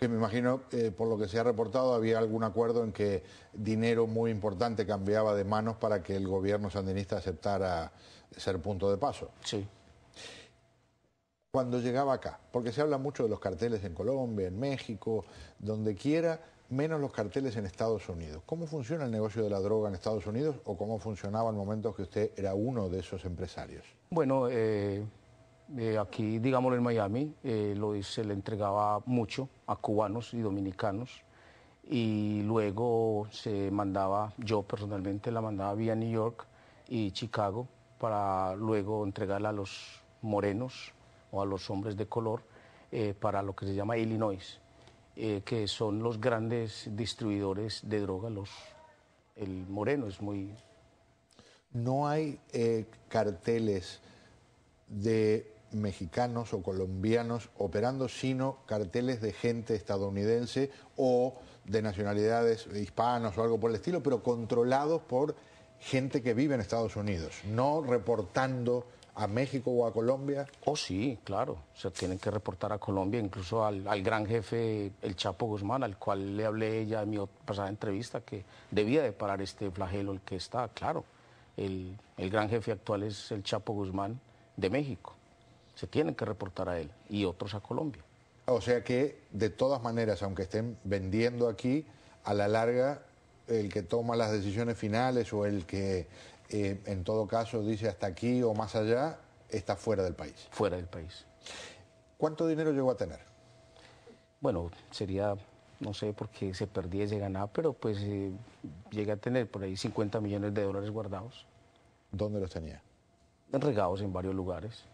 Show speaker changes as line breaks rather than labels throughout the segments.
Que me imagino, eh, por lo que se ha reportado, había algún acuerdo en que dinero muy importante cambiaba de manos para que el gobierno sandinista aceptara ser punto de paso. Sí. Cuando llegaba acá, porque se habla mucho de los carteles en Colombia, en México, donde quiera, menos los carteles en Estados Unidos. ¿Cómo funciona el negocio de la droga en Estados Unidos o cómo funcionaba en momentos que usted era uno de esos empresarios?
Bueno, eh, eh, aquí, digámoslo en Miami, eh, se le entregaba mucho a cubanos y dominicanos y luego se mandaba, yo personalmente la mandaba vía New York y Chicago para luego entregarla a los morenos o a los hombres de color eh, para lo que se llama Illinois, que son los grandes distribuidores de droga. Los, el moreno es muy...
No hay carteles de mexicanos o colombianos operando, sino carteles de gente estadounidense o de nacionalidades hispanos o algo por el estilo, pero controlados por gente que vive en Estados Unidos,
no reportando a México o a Colombia? Oh, sí, claro. Se tienen que reportar a Colombia, incluso al, gran jefe, el Chapo Guzmán, al cual le hablé ya en mi pasada entrevista, que debía de parar este flagelo el que está, claro. el gran jefe actual es el Chapo Guzmán de México se tienen que reportar a él y otros a Colombia. Ah, o sea que, de todas maneras, aunque estén vendiendo aquí, a la
larga el que toma las decisiones finales o el que eh, en todo caso dice hasta aquí o más allá está fuera del país. Fuera del país. ¿Cuánto dinero
llegó a tener? Bueno, sería, no sé, porque se perdía y se ganaba, pero pues eh, llega a tener por ahí 50 millones de dólares guardados. ¿Dónde los tenía? Regados en varios lugares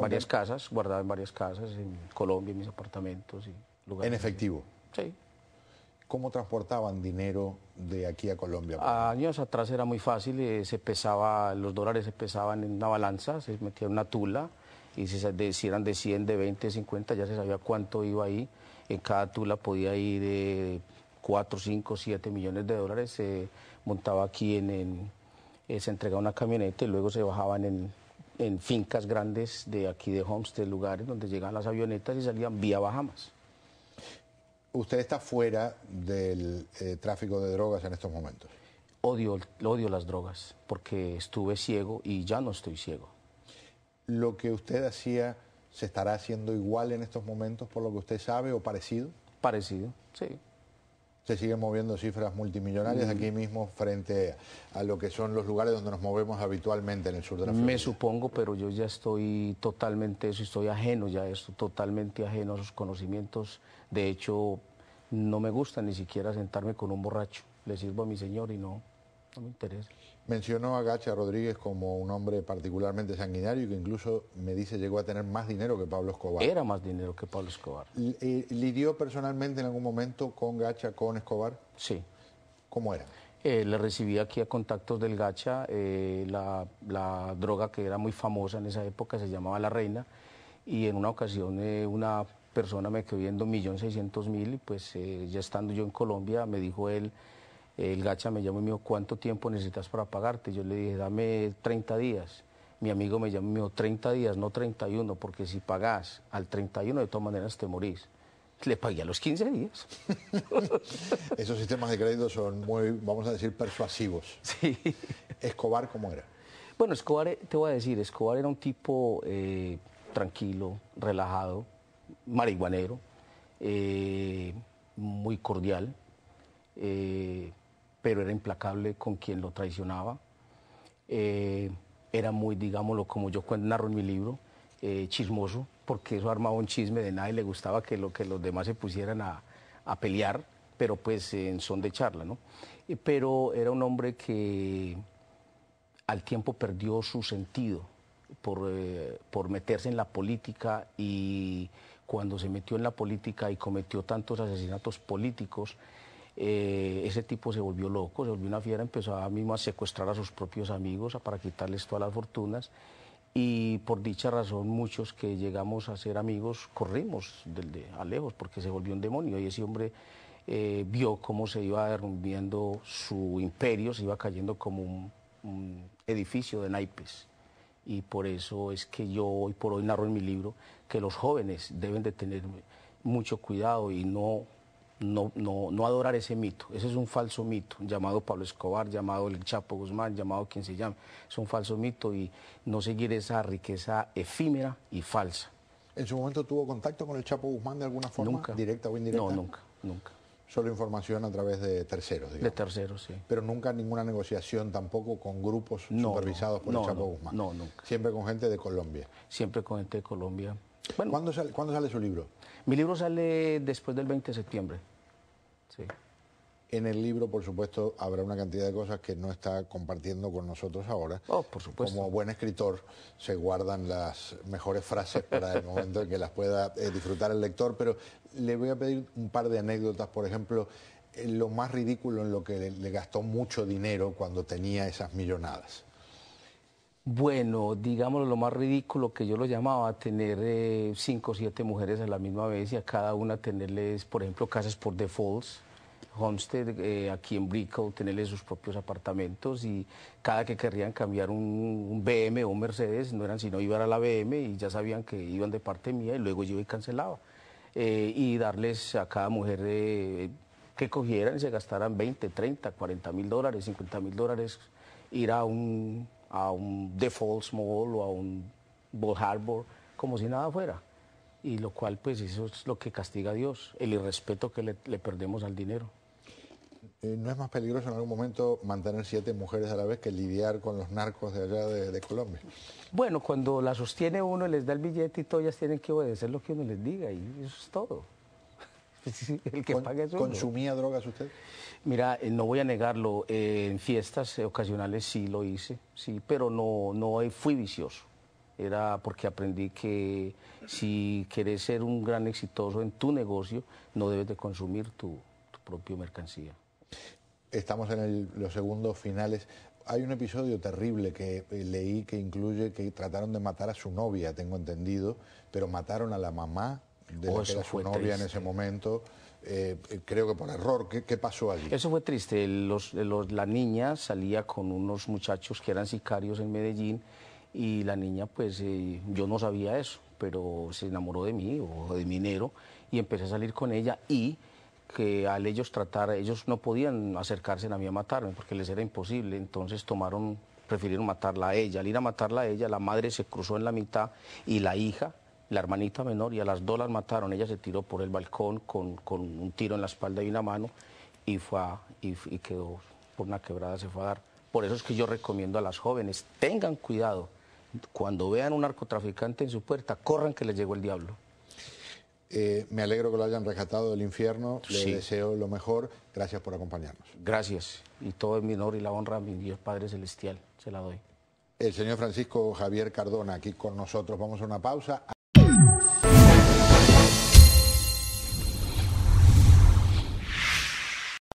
varias casas, guardaba en varias casas en Colombia, en mis apartamentos y lugares. ¿En efectivo? Sí. ¿Cómo
transportaban dinero de aquí a Colombia?
Años atrás era muy fácil, eh, se pesaba, los dólares se pesaban en una balanza, se metía en una tula y si, eran de 100, de 20, de 50, ya se sabía cuánto iba ahí. En cada tula podía ir de 4, 5, 7 millones de dólares. Se montaba aquí en, en eh, se entregaba una camioneta y luego se bajaban en, en fincas grandes de aquí de Homestead, lugares donde llegaban las avionetas y salían vía Bahamas. Usted está fuera del
eh, tráfico de drogas en estos momentos.
Odio, odio las drogas porque estuve ciego y ya no estoy ciego. ¿Lo que usted hacía se estará haciendo
igual en estos momentos por lo que usted sabe o parecido? Parecido, sí se siguen moviendo cifras multimillonarias aquí mm. mismo frente a lo que son los lugares donde nos movemos habitualmente en el sur de la Me
supongo, pero yo ya estoy totalmente eso, estoy ajeno ya esto, totalmente ajeno a sus conocimientos. De hecho, no me gusta ni siquiera sentarme con un borracho. Le sirvo a mi señor y no, no me
Mencionó a Gacha Rodríguez como un hombre particularmente sanguinario y que incluso me dice llegó a tener más dinero que Pablo Escobar. Era
más dinero que Pablo Escobar.
¿Lidió personalmente en algún momento con Gacha, con Escobar?
Sí. ¿Cómo era? Eh, le recibí aquí a contactos del Gacha eh, la, droga que era muy famosa en esa época, se llamaba La Reina, y en una ocasión eh, una persona me quedó viendo 1.600.000 y pues ya estando yo en Colombia me dijo él el gacha me llamó y me dijo, ¿cuánto tiempo necesitas para pagarte? Yo le dije, dame 30 días. Mi amigo me llamó y me dijo, 30 días, no 31, porque si pagás al 31, de todas maneras te morís. Le pagué a los 15 días. Esos
sistemas de crédito son muy, vamos a decir, persuasivos. Sí. Escobar, ¿cómo era?
Bueno, Escobar, eh, te voy a decir, Escobar era un tipo eh, tranquilo, relajado, marihuanero, eh, muy cordial pero era implacable con quien lo traicionaba. Eh, era muy, digámoslo, como yo narro en mi libro, eh, chismoso, porque eso armaba un chisme de nadie, le gustaba que, lo, que los demás se pusieran a, pelear, pero pues en son de charla, ¿no? Eh, pero era un hombre que al tiempo perdió su sentido por, por meterse en la política y cuando se metió en la política y cometió tantos asesinatos políticos, eh, ese tipo se volvió loco, se volvió una fiera, empezó a mismo a secuestrar a sus propios amigos para quitarles todas las fortunas y por dicha razón muchos que llegamos a ser amigos corrimos a lejos porque se volvió un demonio y ese hombre eh, vio cómo se iba derrumbiendo su imperio, se iba cayendo como un edificio de naipes y por eso es que yo hoy por hoy narro en mi libro que los jóvenes deben de tener mucho cuidado y no no, adorar ese mito. Ese es un falso mito, llamado Pablo Escobar, llamado el Chapo Guzmán, llamado quien se llame. Es un falso mito y no seguir esa riqueza efímera y falsa.
¿En su momento tuvo contacto con el Chapo Guzmán de alguna forma? Nunca. ¿Directa
o indirecta? No, nunca, nunca. Solo información a través
de terceros, digamos. De terceros, sí. Pero nunca ninguna negociación tampoco con grupos supervisados por el Chapo Guzmán.
No, nunca. Siempre con gente de Colombia. Siempre con gente de Colombia. ¿Cuándo, sale, ¿Cuándo sale su libro? Mi libro sale después del 20 de septiembre. Sí.
En el libro, por supuesto, habrá una cantidad de cosas que no está compartiendo con nosotros ahora. Oh, por supuesto. Como buen escritor, se guardan las mejores frases para el momento en que las pueda eh, disfrutar el lector, pero le voy a pedir un par de anécdotas, por ejemplo, eh, lo más ridículo en lo que le, gastó mucho dinero cuando tenía esas millonadas.
Bueno, digamos lo más ridículo que yo lo llamaba, tener eh, cinco o siete mujeres a la misma vez y a cada una tenerles, por ejemplo, casas por default homestead eh, aquí en Brico, tenerle sus propios apartamentos y cada que querrían cambiar un, BM o un Mercedes, no eran sino iban a la BM y ya sabían que iban de parte mía y luego yo y cancelaba. Eh, y darles a cada mujer eh, que cogieran y se gastaran 20, 30, 40 mil dólares, 50 mil dólares, ir a un, a un default small o a un Ball Harbor como si nada fuera y lo cual pues eso es lo que castiga a Dios, el irrespeto que le, perdemos al dinero.
Eh, ¿No es más peligroso en algún momento mantener siete mujeres a la vez que lidiar con los narcos de allá
de, Colombia? Bueno, cuando la sostiene uno, y les da el billete y todas ellas tienen que obedecer lo que uno les diga y eso es todo.
¿Consumía drogas usted?
Mira, eh, no voy a negarlo, eh, en fiestas ocasionales sí lo hice, sí, pero no, no fui vicioso era porque aprendí que si quieres ser un gran exitoso en tu negocio, no debes de consumir tu, tu propia mercancía.
Estamos en los segundos finales. Hay un episodio terrible que eh, leí que incluye que trataron de matar a su novia, tengo entendido, pero mataron a la mamá de oh, su novia en ese momento. Eh, eh, creo que por error. ¿Qué, pasó allí?
Eso fue triste. la niña salía con unos muchachos que eran sicarios en Medellín y la niña pues eh, yo no sabía eso, pero se enamoró de mí o de mi minero y empecé a salir con ella y que al ellos tratar, ellos no podían acercarse a mí a matarme porque les era imposible, entonces tomaron, prefirieron matarla a ella. Al ir a matarla a ella, la madre se cruzó en la mitad y la hija, la hermanita menor, y a las dos las mataron. Ella se tiró por el balcón con, un tiro en la espalda y una mano y, fue y quedó por una quebrada, se fue a dar. Por eso es que yo recomiendo a las jóvenes, tengan cuidado, cuando vean un narcotraficante en su puerta, corran que les llegó el diablo. Eh, me alegro
que lo hayan rescatado del
infierno. Les deseo lo mejor. Gracias por
acompañarnos. Gracias. Y todo es mi honor y la honra a mi Dios Padre Celestial. Se la doy. El señor Francisco Javier Cardona aquí con nosotros. Vamos a una pausa.